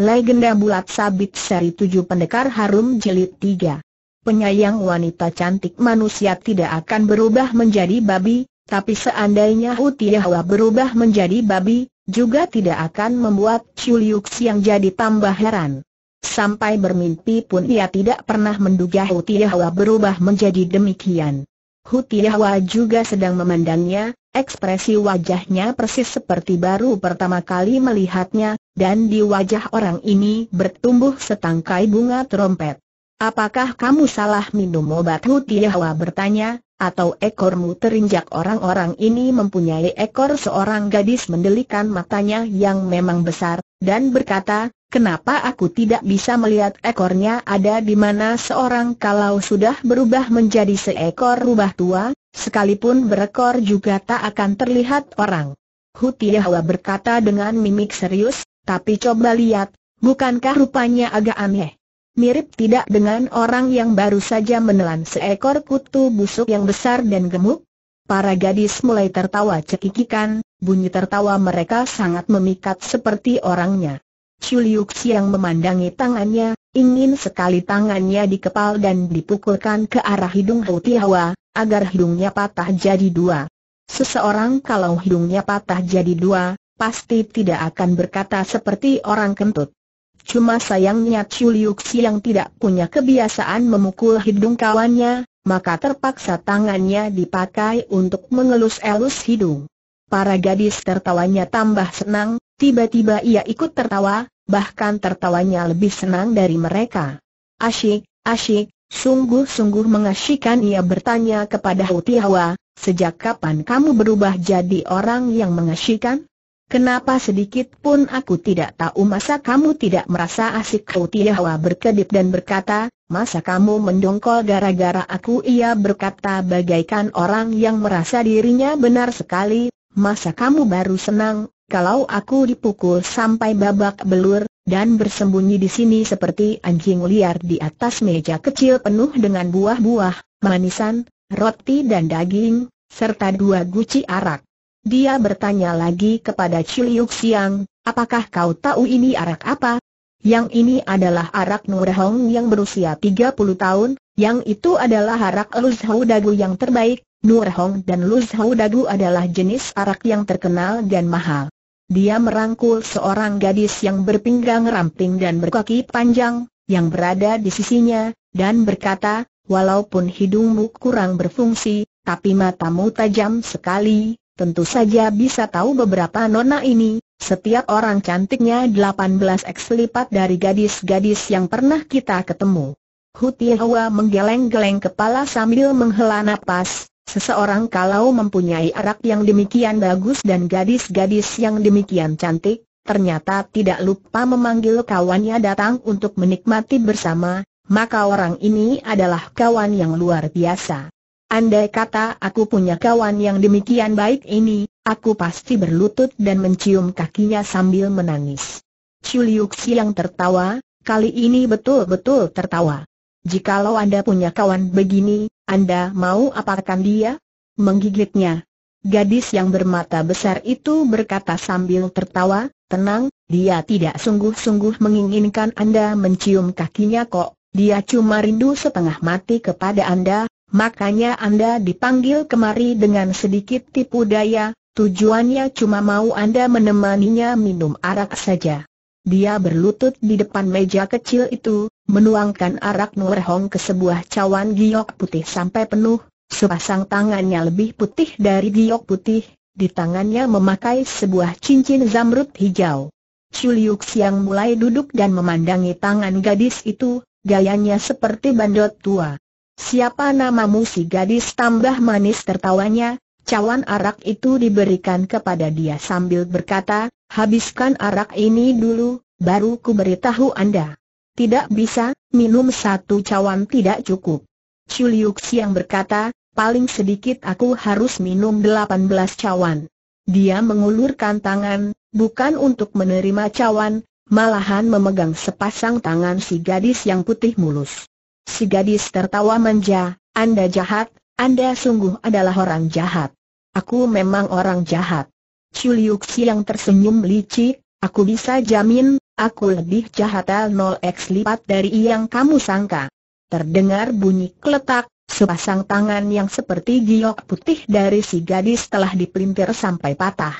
Legenda bulat sabit seri tujuh pendekar harum jelit tiga. Penyayang wanita cantik manusia tidak akan berubah menjadi babi, tapi seandainya Hutiahwa berubah menjadi babi, juga tidak akan membuat Chuliuk yang jadi tambah heran. Sampai bermimpi pun ia tidak pernah menduga Hutiahwa berubah menjadi demikian. Hutiahwa juga sedang memandangnya, Ekspresi wajahnya persis seperti baru pertama kali melihatnya, dan di wajah orang ini bertumbuh setangkai bunga trompet. Apakah kamu salah minum obat Hutiawa bertanya, atau ekormu terinjak orang-orang ini mempunyai ekor seorang gadis mendelikan matanya yang memang besar, dan berkata, Kenapa aku tidak bisa melihat ekornya ada di mana seorang kalau sudah berubah menjadi seekor rubah tua, sekalipun berekor juga tak akan terlihat orang. Hutiahwa berkata dengan mimik serius, tapi coba lihat, bukankah rupanya agak aneh? Mirip tidak dengan orang yang baru saja menelan seekor kutu busuk yang besar dan gemuk? Para gadis mulai tertawa cekikikan, bunyi tertawa mereka sangat memikat seperti orangnya. Chuliuk Siang memandangi tangannya, ingin sekali tangannya dikepal dan dipukulkan ke arah hidung Hou Tiawa, agar hidungnya patah jadi dua. Seseorang kalau hidungnya patah jadi dua, pasti tidak akan berkata seperti orang kentut. Cuma sayangnya Chuliuk Siang tidak punya kebiasaan memukul hidung kawannya, maka terpaksa tangannya dipakai untuk mengelus-elus hidung. Para gadis tertawanya tambah senang, Tiba-tiba ia ikut tertawa, bahkan tertawanya lebih senang dari mereka. Asyik, asyik, sungguh-sungguh mengasyikan ia bertanya kepada Hawa, sejak kapan kamu berubah jadi orang yang mengasyikan? Kenapa sedikit pun aku tidak tahu masa kamu tidak merasa asyik? asik Hawa berkedip dan berkata, masa kamu mendongkol gara-gara aku ia berkata bagaikan orang yang merasa dirinya benar sekali, masa kamu baru senang, kalau aku dipukul sampai babak belur, dan bersembunyi di sini seperti anjing liar di atas meja kecil penuh dengan buah-buah, manisan, roti dan daging, serta dua guci arak. Dia bertanya lagi kepada Ciliuk Siang, apakah kau tahu ini arak apa? Yang ini adalah arak Nurhong yang berusia 30 tahun, yang itu adalah arak Luzhou Dagu yang terbaik, Nurhong dan Luzhou Dagu adalah jenis arak yang terkenal dan mahal. Dia merangkul seorang gadis yang berpinggang ramping dan berkaki panjang, yang berada di sisinya, dan berkata, walaupun hidungmu kurang berfungsi, tapi matamu tajam sekali, tentu saja bisa tahu beberapa nona ini, setiap orang cantiknya 18x lipat dari gadis-gadis yang pernah kita ketemu. Hutihawa menggeleng-geleng kepala sambil menghela napas, Seseorang kalau mempunyai arak yang demikian bagus dan gadis-gadis yang demikian cantik, ternyata tidak lupa memanggil kawannya datang untuk menikmati bersama, maka orang ini adalah kawan yang luar biasa. Andai kata aku punya kawan yang demikian baik ini, aku pasti berlutut dan mencium kakinya sambil menangis. Chuliuksi yang tertawa, kali ini betul-betul tertawa. Jikalau Anda punya kawan begini, Anda mau apakan dia? Menggigitnya. Gadis yang bermata besar itu berkata sambil tertawa, tenang, dia tidak sungguh-sungguh menginginkan Anda mencium kakinya kok, dia cuma rindu setengah mati kepada Anda, makanya Anda dipanggil kemari dengan sedikit tipu daya, tujuannya cuma mau Anda menemaninya minum arak saja. Dia berlutut di depan meja kecil itu, menuangkan arak Nur Hong ke sebuah cawan giok putih sampai penuh, sepasang tangannya lebih putih dari giok putih, di tangannya memakai sebuah cincin zamrud hijau. Chuliuk Siang mulai duduk dan memandangi tangan gadis itu, gayanya seperti bandot tua. Siapa namamu si gadis tambah manis tertawanya, cawan arak itu diberikan kepada dia sambil berkata, Habiskan arak ini dulu, baru ku beritahu Anda. Tidak bisa, minum satu cawan tidak cukup. Chuliuk Siang berkata, paling sedikit aku harus minum 18 cawan. Dia mengulurkan tangan, bukan untuk menerima cawan, malahan memegang sepasang tangan si gadis yang putih mulus. Si gadis tertawa manja, Anda jahat, Anda sungguh adalah orang jahat. Aku memang orang jahat. Chuliuxi yang tersenyum licik, aku bisa jamin, aku lebih jahat 0x lipat dari yang kamu sangka. Terdengar bunyi keletak, sepasang tangan yang seperti giok putih dari si gadis telah dipelintir sampai patah.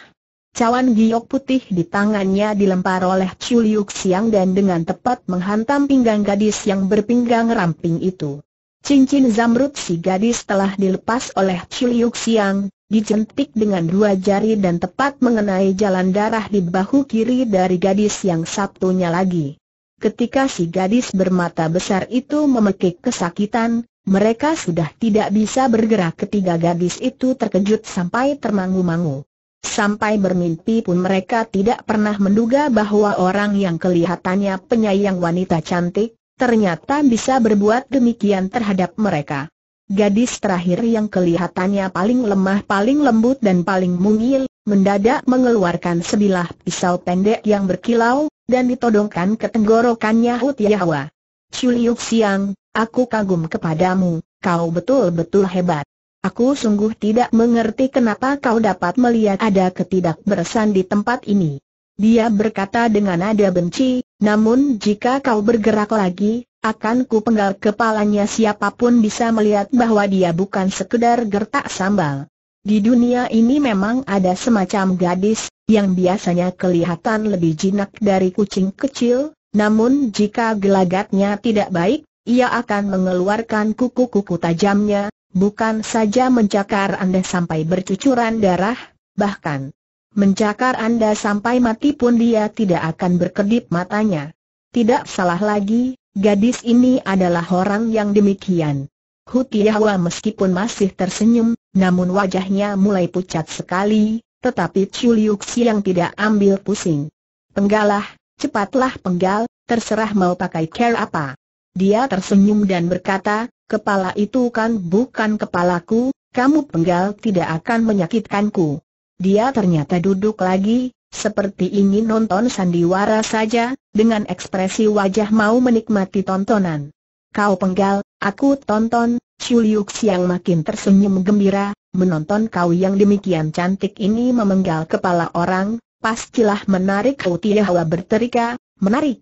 Cawan giok putih di tangannya dilempar oleh Chuliuk Siang dan dengan tepat menghantam pinggang gadis yang berpinggang ramping itu. Cincin zamrud si gadis telah dilepas oleh Chuliuk yang dicentik dengan dua jari dan tepat mengenai jalan darah di bahu kiri dari gadis yang satunya lagi. Ketika si gadis bermata besar itu memekik kesakitan, mereka sudah tidak bisa bergerak ketiga gadis itu terkejut sampai termangu-mangu. Sampai bermimpi pun mereka tidak pernah menduga bahwa orang yang kelihatannya penyayang wanita cantik, ternyata bisa berbuat demikian terhadap mereka. Gadis terakhir yang kelihatannya paling lemah, paling lembut dan paling mungil, mendadak mengeluarkan sebilah pisau pendek yang berkilau, dan ditodongkan ke tenggorokannya Hut Yawa. Chuliuk Siang, aku kagum kepadamu, kau betul-betul hebat. Aku sungguh tidak mengerti kenapa kau dapat melihat ada ketidakberesan di tempat ini. Dia berkata dengan nada benci, namun jika kau bergerak lagi, akan ku penggal kepalanya siapapun bisa melihat bahwa dia bukan sekedar gertak sambal. Di dunia ini memang ada semacam gadis, yang biasanya kelihatan lebih jinak dari kucing kecil, namun jika gelagatnya tidak baik, ia akan mengeluarkan kuku-kuku tajamnya, bukan saja mencakar Anda sampai bercucuran darah, bahkan mencakar Anda sampai mati pun dia tidak akan berkedip matanya. Tidak salah lagi, Gadis ini adalah orang yang demikian. Hutiawa meskipun masih tersenyum, namun wajahnya mulai pucat sekali, tetapi Chuliuksi yang tidak ambil pusing. Penggalah, cepatlah penggal, terserah mau pakai care apa. Dia tersenyum dan berkata, kepala itu kan bukan kepalaku, kamu penggal tidak akan menyakitkanku. Dia ternyata duduk lagi, seperti ingin nonton sandiwara saja, dengan ekspresi wajah mau menikmati tontonan. Kau penggal, aku tonton, Chuliuks yang makin tersenyum gembira, menonton kau yang demikian cantik ini memenggal kepala orang, pastilah menarik tidak Hawa berterika, menarik.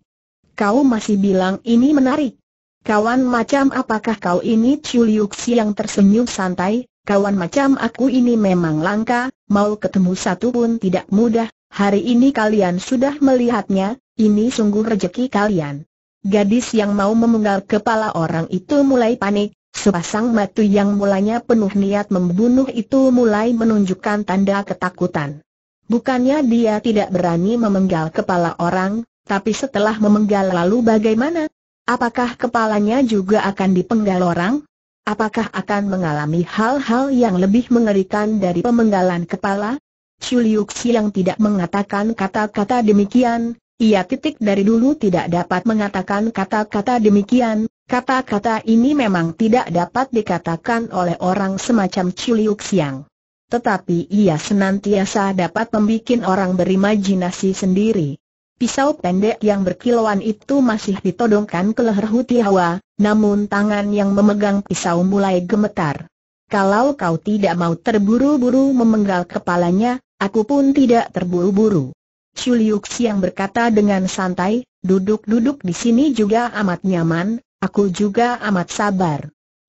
Kau masih bilang ini menarik. Kawan macam apakah kau ini Chuliuks yang tersenyum santai, kawan macam aku ini memang langka, mau ketemu satu pun tidak mudah, Hari ini kalian sudah melihatnya, ini sungguh rejeki kalian. Gadis yang mau memenggal kepala orang itu mulai panik, sepasang mata yang mulanya penuh niat membunuh itu mulai menunjukkan tanda ketakutan. Bukannya dia tidak berani memenggal kepala orang, tapi setelah memenggal lalu bagaimana? Apakah kepalanya juga akan dipenggal orang? Apakah akan mengalami hal-hal yang lebih mengerikan dari pemenggalan kepala? Chuliuk Siang tidak mengatakan kata-kata demikian, ia titik dari dulu tidak dapat mengatakan kata-kata demikian, kata-kata ini memang tidak dapat dikatakan oleh orang semacam Chuliuk Siang. Tetapi ia senantiasa dapat membuat orang berimajinasi sendiri. Pisau pendek yang berkilauan itu masih ditodongkan ke leher Hutiawa, namun tangan yang memegang pisau mulai gemetar. Kalau kau tidak mau terburu-buru memenggal kepalanya, Aku pun tidak terburu-buru. Chuliuk Siang berkata dengan santai, duduk-duduk di sini juga amat nyaman, aku juga amat sabar.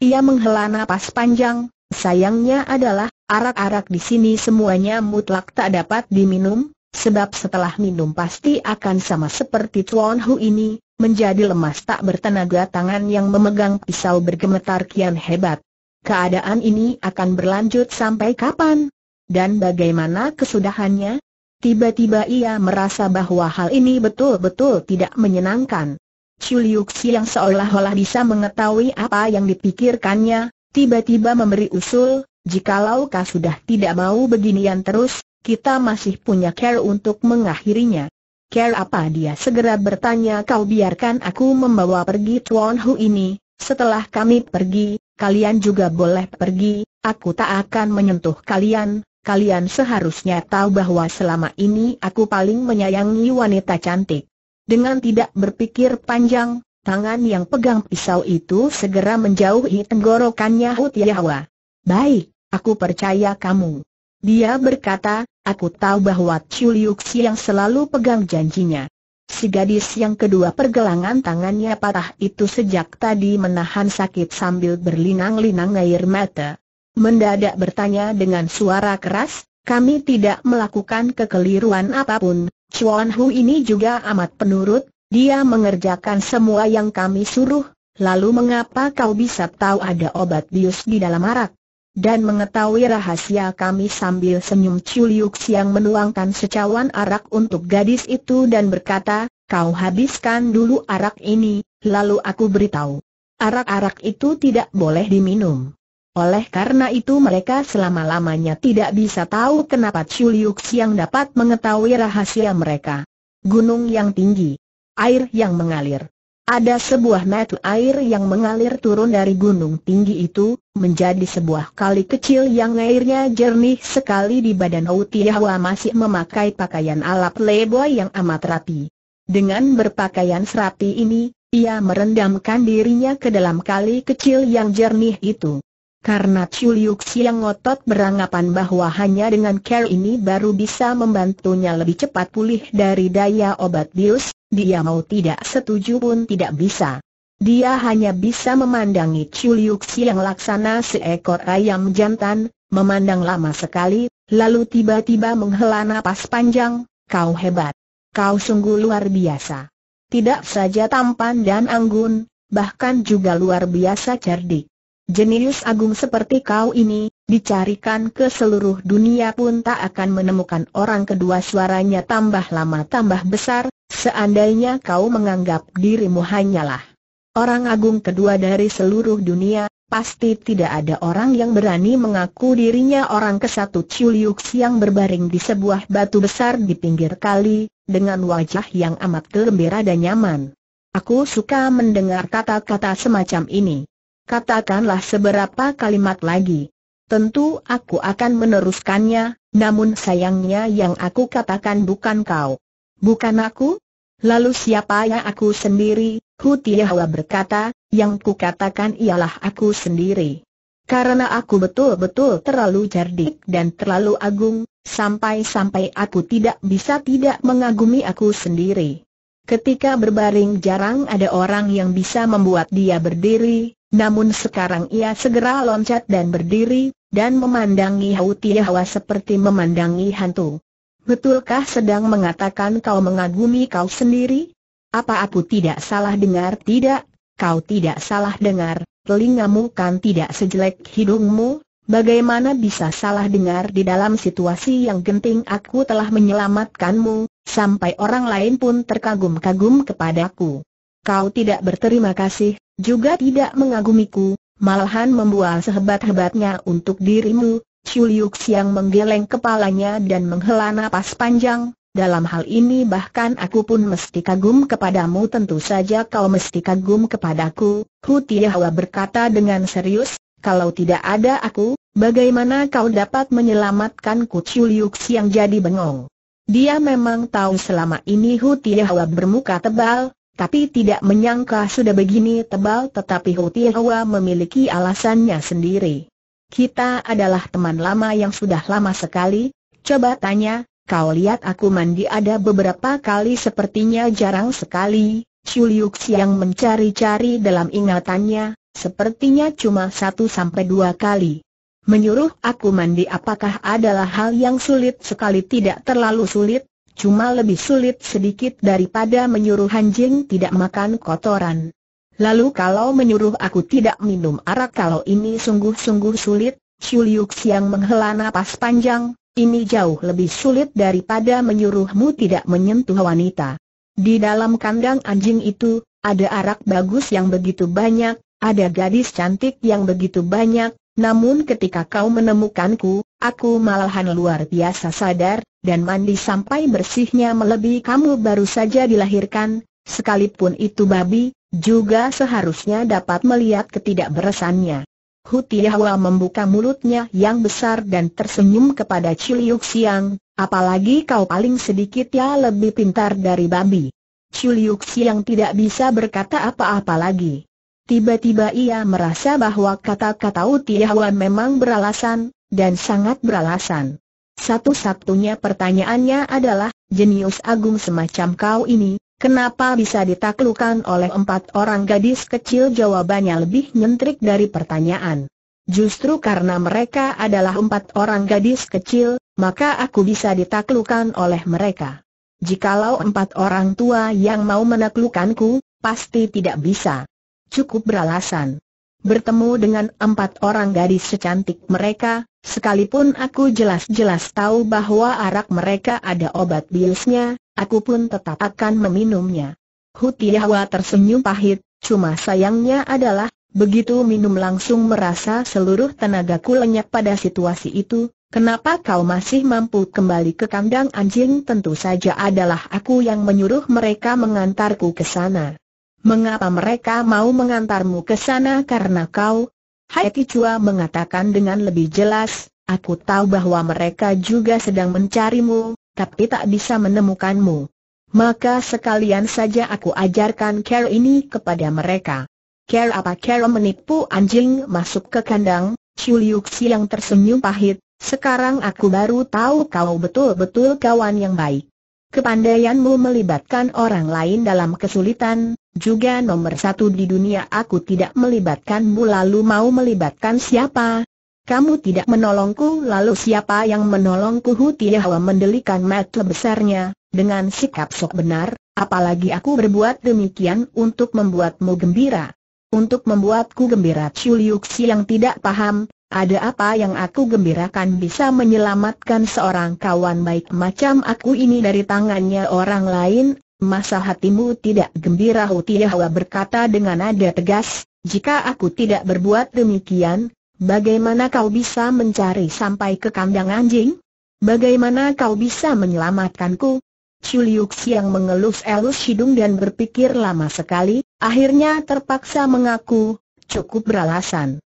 Ia menghela nafas panjang, sayangnya adalah, arak-arak di sini semuanya mutlak tak dapat diminum, sebab setelah minum pasti akan sama seperti Tuan Hu ini, menjadi lemas tak bertenaga tangan yang memegang pisau bergemetar kian hebat. Keadaan ini akan berlanjut sampai kapan? Dan bagaimana kesudahannya? Tiba-tiba ia merasa bahwa hal ini betul-betul tidak menyenangkan. Chuliuksi yang seolah-olah bisa mengetahui apa yang dipikirkannya, tiba-tiba memberi usul, jikalau kau sudah tidak mau beginian terus, kita masih punya care untuk mengakhirinya. Care apa dia segera bertanya kau biarkan aku membawa pergi Tuan Hu ini, setelah kami pergi, kalian juga boleh pergi, aku tak akan menyentuh kalian, kalian seharusnya tahu bahwa selama ini aku paling menyayangi wanita cantik. Dengan tidak berpikir panjang, tangan yang pegang pisau itu segera menjauhi tenggorokannya Hutiawa. Baik, aku percaya kamu. Dia berkata, aku tahu bahwa Chuliuksi yang selalu pegang janjinya. Si gadis yang kedua pergelangan tangannya patah itu sejak tadi menahan sakit sambil berlinang-linang air mata mendadak bertanya dengan suara keras, kami tidak melakukan kekeliruan apapun, Chuan Hu ini juga amat penurut, dia mengerjakan semua yang kami suruh, lalu mengapa kau bisa tahu ada obat bius di dalam arak? Dan mengetahui rahasia kami sambil senyum Chuliuk yang menuangkan secawan arak untuk gadis itu dan berkata, kau habiskan dulu arak ini, lalu aku beritahu. Arak-arak itu tidak boleh diminum. Oleh karena itu mereka selama-lamanya tidak bisa tahu kenapa Chu Liu Xiang dapat mengetahui rahasia mereka. Gunung yang tinggi. Air yang mengalir. Ada sebuah metu air yang mengalir turun dari gunung tinggi itu, menjadi sebuah kali kecil yang airnya jernih sekali di badan Outiahwa masih memakai pakaian alap leboy yang amat rapi. Dengan berpakaian serapi ini, ia merendamkan dirinya ke dalam kali kecil yang jernih itu. Karena Chuliuk Siang ngotot beranggapan bahwa hanya dengan care ini baru bisa membantunya lebih cepat pulih dari daya obat bius, dia mau tidak setuju pun tidak bisa. Dia hanya bisa memandangi Chuliuk Siang laksana seekor ayam jantan, memandang lama sekali, lalu tiba-tiba menghela napas panjang, kau hebat. Kau sungguh luar biasa. Tidak saja tampan dan anggun, bahkan juga luar biasa cerdik. Jenius agung seperti kau ini, dicarikan ke seluruh dunia pun tak akan menemukan orang kedua suaranya tambah lama tambah besar, seandainya kau menganggap dirimu hanyalah orang agung kedua dari seluruh dunia, pasti tidak ada orang yang berani mengaku dirinya orang kesatu Chuliuks yang berbaring di sebuah batu besar di pinggir kali, dengan wajah yang amat gembira dan nyaman. Aku suka mendengar kata-kata semacam ini katakanlah seberapa kalimat lagi. Tentu aku akan meneruskannya, namun sayangnya yang aku katakan bukan kau. Bukan aku? Lalu siapa yang aku sendiri? Hutiyahwa berkata, yang ku katakan ialah aku sendiri. Karena aku betul-betul terlalu cerdik dan terlalu agung, sampai-sampai aku tidak bisa tidak mengagumi aku sendiri. Ketika berbaring jarang ada orang yang bisa membuat dia berdiri, namun sekarang ia segera loncat dan berdiri, dan memandangi Hau Tiahwa seperti memandangi hantu. Betulkah sedang mengatakan kau mengagumi kau sendiri? Apa aku tidak salah dengar tidak? Kau tidak salah dengar, telingamu kan tidak sejelek hidungmu, bagaimana bisa salah dengar di dalam situasi yang genting aku telah menyelamatkanmu, sampai orang lain pun terkagum-kagum kepadaku. Kau tidak berterima kasih, juga tidak mengagumiku, malahan membual sehebat-hebatnya untuk dirimu, Chuliuks yang menggeleng kepalanya dan menghela napas panjang, dalam hal ini bahkan aku pun mesti kagum kepadamu tentu saja kau mesti kagum kepadaku, Hu Tiahwa berkata dengan serius, kalau tidak ada aku, bagaimana kau dapat menyelamatkan Kuchuliuk yang jadi bengong? Dia memang tahu selama ini Hu Tiahwa bermuka tebal, tapi tidak menyangka sudah begini tebal tetapi Hawa memiliki alasannya sendiri. Kita adalah teman lama yang sudah lama sekali, coba tanya, kau lihat aku mandi ada beberapa kali sepertinya jarang sekali, Shuliuk yang mencari-cari dalam ingatannya, sepertinya cuma satu sampai dua kali. Menyuruh aku mandi apakah adalah hal yang sulit sekali tidak terlalu sulit, cuma lebih sulit sedikit daripada menyuruh anjing tidak makan kotoran. Lalu kalau menyuruh aku tidak minum arak kalau ini sungguh-sungguh sulit, Shuliuk Siang menghela napas panjang, ini jauh lebih sulit daripada menyuruhmu tidak menyentuh wanita. Di dalam kandang anjing itu, ada arak bagus yang begitu banyak, ada gadis cantik yang begitu banyak, namun ketika kau menemukanku, aku malahan luar biasa sadar, dan mandi sampai bersihnya melebihi kamu baru saja dilahirkan, sekalipun itu babi, juga seharusnya dapat melihat ketidakberesannya. Hutiahwa membuka mulutnya yang besar dan tersenyum kepada Ciliuk Siang, apalagi kau paling sedikit ya lebih pintar dari babi. Ciliuk Siang tidak bisa berkata apa-apa lagi. Tiba-tiba ia merasa bahwa kata-kata Utiawan memang beralasan, dan sangat beralasan. Satu-satunya pertanyaannya adalah, jenius agung semacam kau ini, kenapa bisa ditaklukan oleh empat orang gadis kecil jawabannya lebih nyentrik dari pertanyaan. Justru karena mereka adalah empat orang gadis kecil, maka aku bisa ditaklukan oleh mereka. Jikalau empat orang tua yang mau menaklukanku, pasti tidak bisa cukup beralasan. Bertemu dengan empat orang gadis secantik mereka, sekalipun aku jelas-jelas tahu bahwa arak mereka ada obat biusnya, aku pun tetap akan meminumnya. Hutiahwa tersenyum pahit, cuma sayangnya adalah, begitu minum langsung merasa seluruh tenagaku lenyap pada situasi itu, Kenapa kau masih mampu kembali ke kandang anjing? Tentu saja adalah aku yang menyuruh mereka mengantarku ke sana. Mengapa mereka mau mengantarmu ke sana karena kau? Hai Kicua mengatakan dengan lebih jelas, aku tahu bahwa mereka juga sedang mencarimu, tapi tak bisa menemukanmu. Maka sekalian saja aku ajarkan care ini kepada mereka. Care apa care menipu anjing masuk ke kandang, Chuliuxi yang tersenyum pahit, sekarang aku baru tahu kau betul-betul kawan yang baik. Kepandaianmu melibatkan orang lain dalam kesulitan, juga nomor satu di dunia aku tidak melibatkanmu lalu mau melibatkan siapa? Kamu tidak menolongku lalu siapa yang menolongku Hutiawa mendelikan mata besarnya, dengan sikap sok benar, apalagi aku berbuat demikian untuk membuatmu gembira. Untuk membuatku gembira Chuliuksi yang tidak paham, ada apa yang aku gembirakan bisa menyelamatkan seorang kawan baik macam aku ini dari tangannya orang lain? Masa hatimu tidak gembira Hutiawa berkata dengan nada tegas, jika aku tidak berbuat demikian, bagaimana kau bisa mencari sampai ke kandang anjing? Bagaimana kau bisa menyelamatkanku? Chuliuk yang mengelus-elus hidung dan berpikir lama sekali, akhirnya terpaksa mengaku, cukup beralasan.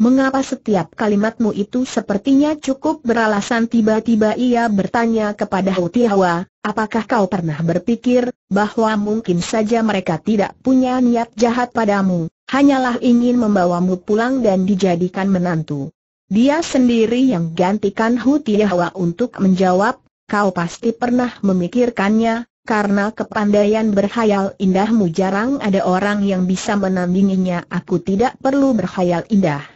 Mengapa setiap kalimatmu itu sepertinya cukup beralasan tiba-tiba ia bertanya kepada Hutiawa, apakah kau pernah berpikir, bahwa mungkin saja mereka tidak punya niat jahat padamu, hanyalah ingin membawamu pulang dan dijadikan menantu. Dia sendiri yang gantikan Hutiawa untuk menjawab, kau pasti pernah memikirkannya, karena kepandaian berkhayal indahmu jarang ada orang yang bisa menandinginya aku tidak perlu berkhayal indah.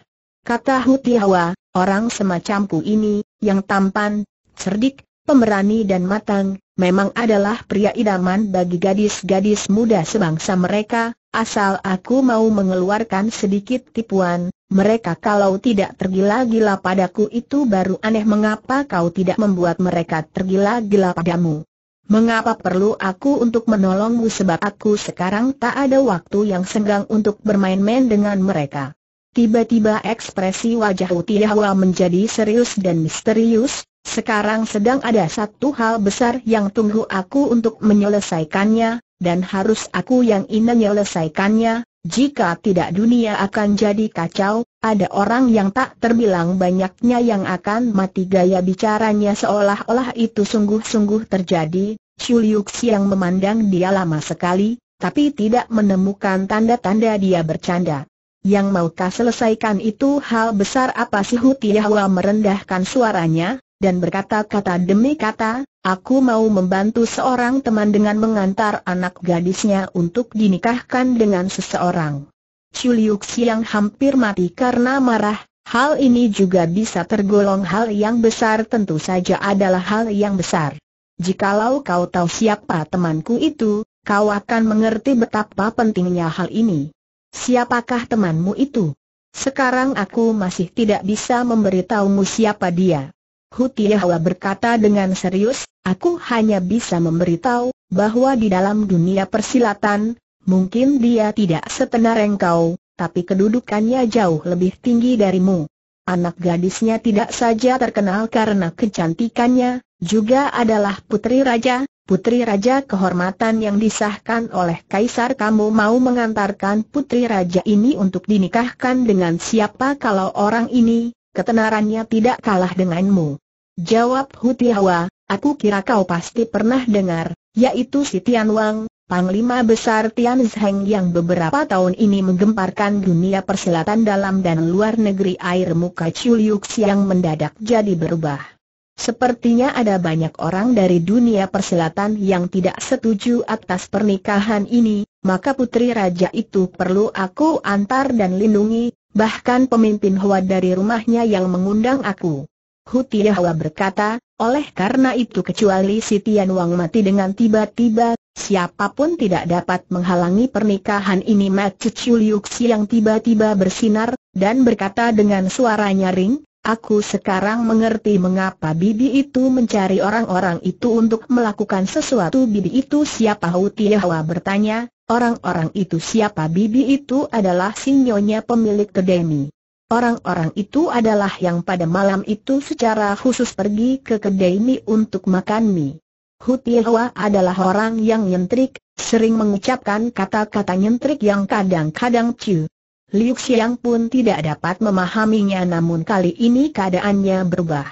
Kata Hutiawa, orang semacamku ini, yang tampan, cerdik, pemberani dan matang, memang adalah pria idaman bagi gadis-gadis muda sebangsa mereka, asal aku mau mengeluarkan sedikit tipuan, mereka kalau tidak tergila-gila padaku itu baru aneh mengapa kau tidak membuat mereka tergila-gila padamu. Mengapa perlu aku untuk menolongmu sebab aku sekarang tak ada waktu yang senggang untuk bermain-main dengan mereka. Tiba-tiba ekspresi wajah Utiahwa menjadi serius dan misterius, sekarang sedang ada satu hal besar yang tunggu aku untuk menyelesaikannya, dan harus aku yang ingin menyelesaikannya, jika tidak dunia akan jadi kacau, ada orang yang tak terbilang banyaknya yang akan mati gaya bicaranya seolah-olah itu sungguh-sungguh terjadi, Chuliuk yang memandang dia lama sekali, tapi tidak menemukan tanda-tanda dia bercanda. Yang maukah selesaikan itu hal besar apa sih Hutiahwa merendahkan suaranya, dan berkata-kata demi kata, aku mau membantu seorang teman dengan mengantar anak gadisnya untuk dinikahkan dengan seseorang. Chuliuk yang hampir mati karena marah, hal ini juga bisa tergolong hal yang besar tentu saja adalah hal yang besar. Jikalau kau tahu siapa temanku itu, kau akan mengerti betapa pentingnya hal ini. Siapakah temanmu itu? Sekarang aku masih tidak bisa memberitahumu siapa dia. Hutiyahwa berkata dengan serius, aku hanya bisa memberitahu, bahwa di dalam dunia persilatan, mungkin dia tidak setenar engkau, tapi kedudukannya jauh lebih tinggi darimu. Anak gadisnya tidak saja terkenal karena kecantikannya, juga adalah putri raja, Putri Raja kehormatan yang disahkan oleh Kaisar kamu mau mengantarkan Putri Raja ini untuk dinikahkan dengan siapa kalau orang ini, ketenarannya tidak kalah denganmu. Jawab Hutiawa, aku kira kau pasti pernah dengar, yaitu si Tian Wang, Panglima Besar Tian Zheng yang beberapa tahun ini menggemparkan dunia persilatan dalam dan luar negeri air muka Chuliuks yang mendadak jadi berubah. Sepertinya ada banyak orang dari dunia perselatan yang tidak setuju atas pernikahan ini, maka putri raja itu perlu aku antar dan lindungi, bahkan pemimpin Hwa dari rumahnya yang mengundang aku. Hutia Hwa berkata, oleh karena itu kecuali si Tian Wang mati dengan tiba-tiba, siapapun tidak dapat menghalangi pernikahan ini Mat Cucu yang tiba-tiba bersinar, dan berkata dengan suara nyaring, Aku sekarang mengerti mengapa bibi itu mencari orang-orang itu untuk melakukan sesuatu Bibi itu siapa Hu Tiawa bertanya, orang-orang itu siapa bibi itu adalah sinyonya pemilik kedai mie. Orang-orang itu adalah yang pada malam itu secara khusus pergi ke kedai mie untuk makan mie. Hutihua adalah orang yang nyentrik, sering mengucapkan kata-kata nyentrik yang kadang-kadang ciu. Liu Xiang pun tidak dapat memahaminya namun kali ini keadaannya berubah.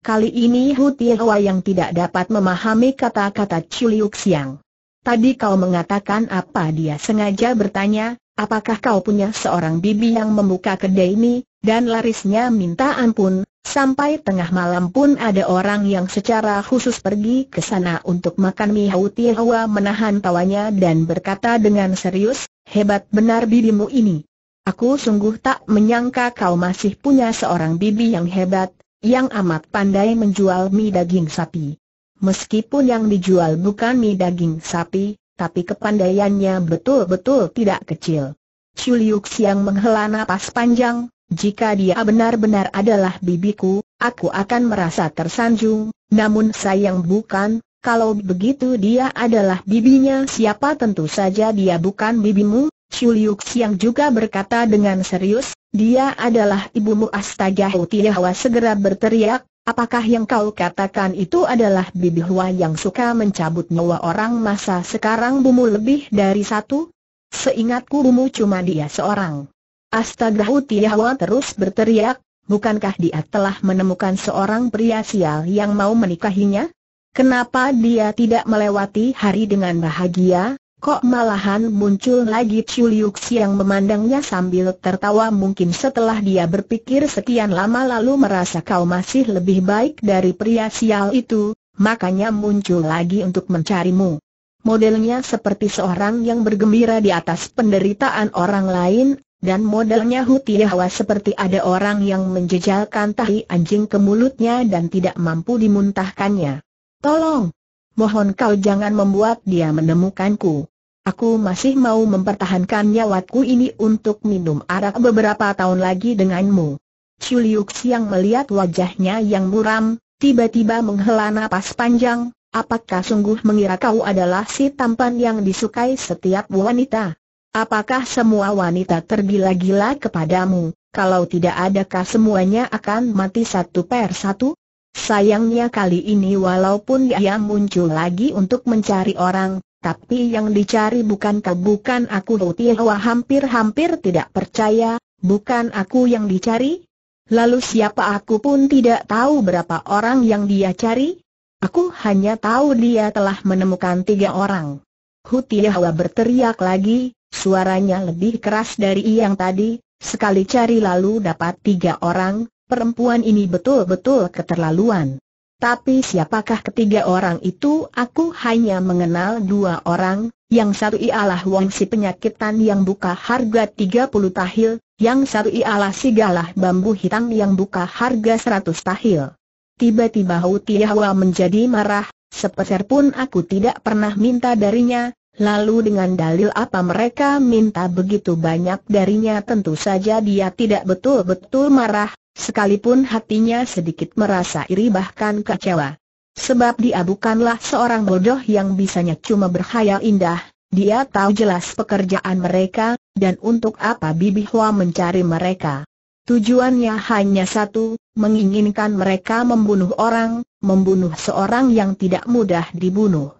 Kali ini Hu Tiehua yang tidak dapat memahami kata-kata Chu Liu Xiang. Tadi kau mengatakan apa dia sengaja bertanya, apakah kau punya seorang bibi yang membuka kedai ini, dan larisnya minta ampun, sampai tengah malam pun ada orang yang secara khusus pergi ke sana untuk makan mie Hu Tiehua menahan tawanya dan berkata dengan serius, hebat benar bibimu ini. Aku sungguh tak menyangka kau masih punya seorang bibi yang hebat, yang amat pandai menjual mie daging sapi. Meskipun yang dijual bukan mie daging sapi, tapi kepandaiannya betul-betul tidak kecil. Chuliuk Siang menghela napas panjang, jika dia benar-benar adalah bibiku, aku akan merasa tersanjung, namun sayang bukan, kalau begitu dia adalah bibinya siapa tentu saja dia bukan bibimu, Chuliuk Siang juga berkata dengan serius, dia adalah ibumu astaga Tiawa segera berteriak, apakah yang kau katakan itu adalah bibi Hua yang suka mencabut nyawa orang masa sekarang bumu lebih dari satu? Seingatku bumu cuma dia seorang. Astaga Tiawa terus berteriak, bukankah dia telah menemukan seorang pria sial yang mau menikahinya? Kenapa dia tidak melewati hari dengan bahagia? Kok malahan muncul lagi Chu yang yang memandangnya sambil tertawa mungkin setelah dia berpikir sekian lama lalu merasa kau masih lebih baik dari pria sial itu, makanya muncul lagi untuk mencarimu. Modelnya seperti seorang yang bergembira di atas penderitaan orang lain, dan modelnya hawa seperti ada orang yang menjejalkan tahi anjing ke mulutnya dan tidak mampu dimuntahkannya. Tolong! Mohon kau jangan membuat dia menemukanku. Aku masih mau mempertahankan nyawaku ini untuk minum arak beberapa tahun lagi denganmu. Chu Liu Xiang melihat wajahnya yang muram, tiba-tiba menghela napas panjang, apakah sungguh mengira kau adalah si tampan yang disukai setiap wanita? Apakah semua wanita tergila-gila kepadamu, kalau tidak adakah semuanya akan mati satu per satu? Sayangnya kali ini walaupun dia muncul lagi untuk mencari orang, tapi yang dicari bukan kau bukan aku Hwa hampir-hampir tidak percaya, bukan aku yang dicari? Lalu siapa aku pun tidak tahu berapa orang yang dia cari? Aku hanya tahu dia telah menemukan tiga orang. Hwa berteriak lagi, suaranya lebih keras dari yang tadi, sekali cari lalu dapat tiga orang, perempuan ini betul-betul keterlaluan. Tapi siapakah ketiga orang itu? Aku hanya mengenal dua orang, yang satu ialah Wangsi penyakitan yang buka harga 30 tahil, yang satu ialah si galah bambu hitam yang buka harga 100 tahil. Tiba-tiba Hutiahwa menjadi marah, sepeser pun aku tidak pernah minta darinya, Lalu dengan dalil apa mereka minta begitu banyak darinya tentu saja dia tidak betul-betul marah, sekalipun hatinya sedikit merasa iri bahkan kecewa. Sebab dia bukanlah seorang bodoh yang bisanya cuma berhayal indah, dia tahu jelas pekerjaan mereka, dan untuk apa Bibi Hua mencari mereka. Tujuannya hanya satu, menginginkan mereka membunuh orang, membunuh seorang yang tidak mudah dibunuh.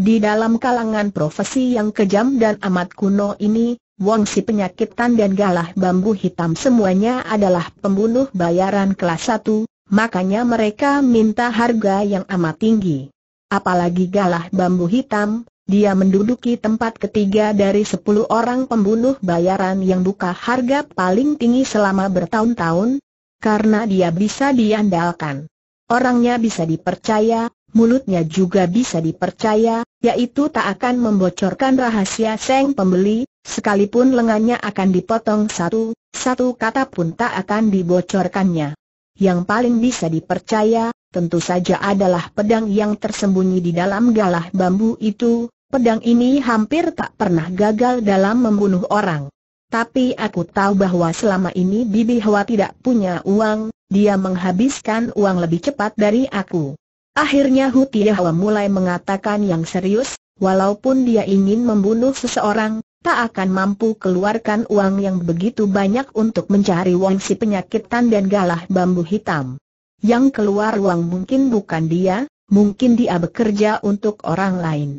Di dalam kalangan profesi yang kejam dan amat kuno ini, si penyakitan dan galah bambu hitam semuanya adalah pembunuh bayaran kelas 1, makanya mereka minta harga yang amat tinggi. Apalagi galah bambu hitam, dia menduduki tempat ketiga dari 10 orang pembunuh bayaran yang buka harga paling tinggi selama bertahun-tahun, karena dia bisa diandalkan. Orangnya bisa dipercaya, mulutnya juga bisa dipercaya, yaitu tak akan membocorkan rahasia Seng pembeli, sekalipun lengannya akan dipotong satu, satu kata pun tak akan dibocorkannya. Yang paling bisa dipercaya, tentu saja adalah pedang yang tersembunyi di dalam galah bambu itu, pedang ini hampir tak pernah gagal dalam membunuh orang. Tapi aku tahu bahwa selama ini Bibi Hwa tidak punya uang, dia menghabiskan uang lebih cepat dari aku. Akhirnya Hu mulai mengatakan yang serius, walaupun dia ingin membunuh seseorang, tak akan mampu keluarkan uang yang begitu banyak untuk mencari wangsi penyakitan dan galah bambu hitam. Yang keluar uang mungkin bukan dia, mungkin dia bekerja untuk orang lain.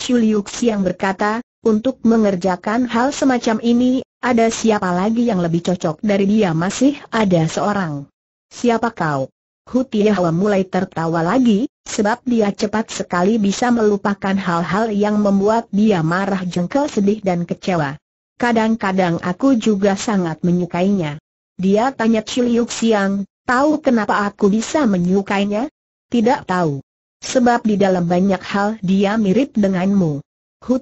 Chuliuk Siang berkata, untuk mengerjakan hal semacam ini, ada siapa lagi yang lebih cocok dari dia masih ada seorang. Siapa kau? Hu mulai tertawa lagi, sebab dia cepat sekali bisa melupakan hal-hal yang membuat dia marah jengkel sedih dan kecewa. Kadang-kadang aku juga sangat menyukainya. Dia tanya Chiliuk Siang, tahu kenapa aku bisa menyukainya? Tidak tahu. Sebab di dalam banyak hal dia mirip denganmu. Hu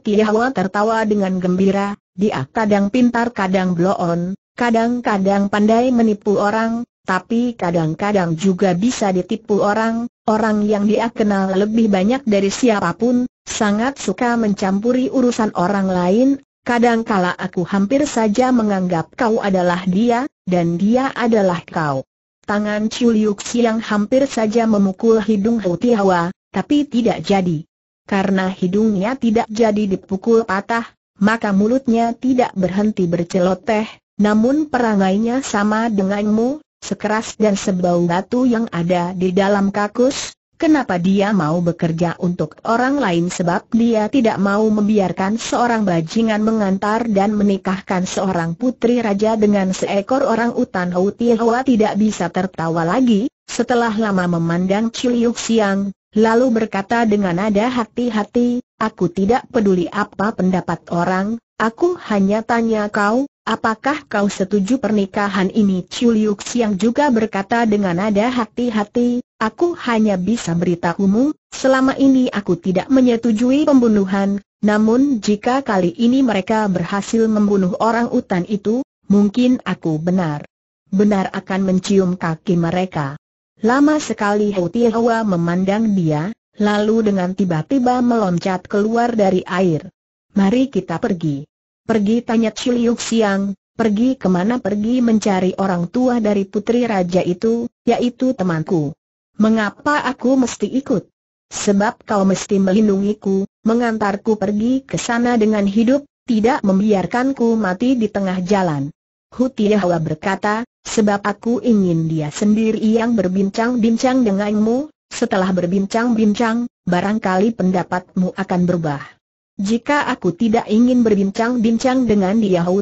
tertawa dengan gembira, dia kadang pintar kadang bloon, kadang-kadang pandai menipu orang, tapi kadang-kadang juga bisa ditipu orang, orang yang dia kenal lebih banyak dari siapapun, sangat suka mencampuri urusan orang lain, kadangkala aku hampir saja menganggap kau adalah dia, dan dia adalah kau. Tangan Chu Liuk yang hampir saja memukul hidung Hu Hawa, tapi tidak jadi. Karena hidungnya tidak jadi dipukul patah, maka mulutnya tidak berhenti berceloteh, namun perangainya sama denganmu, sekeras dan sebau batu yang ada di dalam kakus, Kenapa dia mau bekerja untuk orang lain sebab dia tidak mau membiarkan seorang bajingan mengantar dan menikahkan seorang putri raja dengan seekor orang utan Houti Hoa tidak bisa tertawa lagi, setelah lama memandang Ciliuk Siang, lalu berkata dengan nada hati-hati, aku tidak peduli apa pendapat orang, Aku hanya tanya kau, apakah kau setuju pernikahan ini? Chu Liu Siang juga berkata dengan nada hati-hati, aku hanya bisa beritahumu, selama ini aku tidak menyetujui pembunuhan, namun jika kali ini mereka berhasil membunuh orang utan itu, mungkin aku benar. Benar akan mencium kaki mereka. Lama sekali Hou Tiehowa memandang dia, lalu dengan tiba-tiba meloncat keluar dari air mari kita pergi. Pergi tanya Ciliuk Siang, pergi kemana pergi mencari orang tua dari putri raja itu, yaitu temanku. Mengapa aku mesti ikut? Sebab kau mesti melindungiku, mengantarku pergi ke sana dengan hidup, tidak membiarkanku mati di tengah jalan. Hutiyahwa berkata, sebab aku ingin dia sendiri yang berbincang-bincang denganmu, setelah berbincang-bincang, barangkali pendapatmu akan berubah. Jika aku tidak ingin berbincang-bincang dengan dia Hu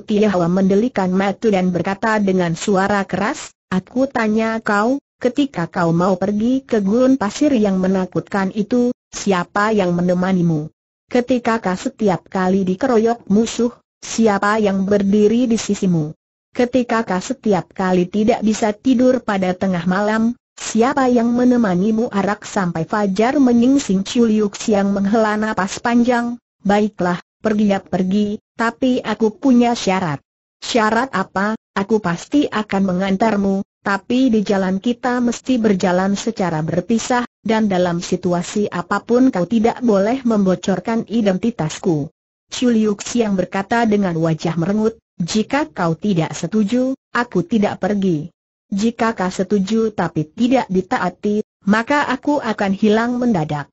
mendelikan mata dan berkata dengan suara keras, aku tanya kau, ketika kau mau pergi ke gurun pasir yang menakutkan itu, siapa yang menemanimu? Ketika kau setiap kali dikeroyok musuh, siapa yang berdiri di sisimu? Ketika kau setiap kali tidak bisa tidur pada tengah malam, Siapa yang menemanimu arak sampai fajar menyingsing Chuliuks siang menghela napas panjang, Baiklah, pergi ya pergi, tapi aku punya syarat. Syarat apa? Aku pasti akan mengantarmu, tapi di jalan kita mesti berjalan secara berpisah, dan dalam situasi apapun kau tidak boleh membocorkan identitasku. Chuliuk Siang berkata dengan wajah merengut, jika kau tidak setuju, aku tidak pergi. Jika kau setuju tapi tidak ditaati, maka aku akan hilang mendadak.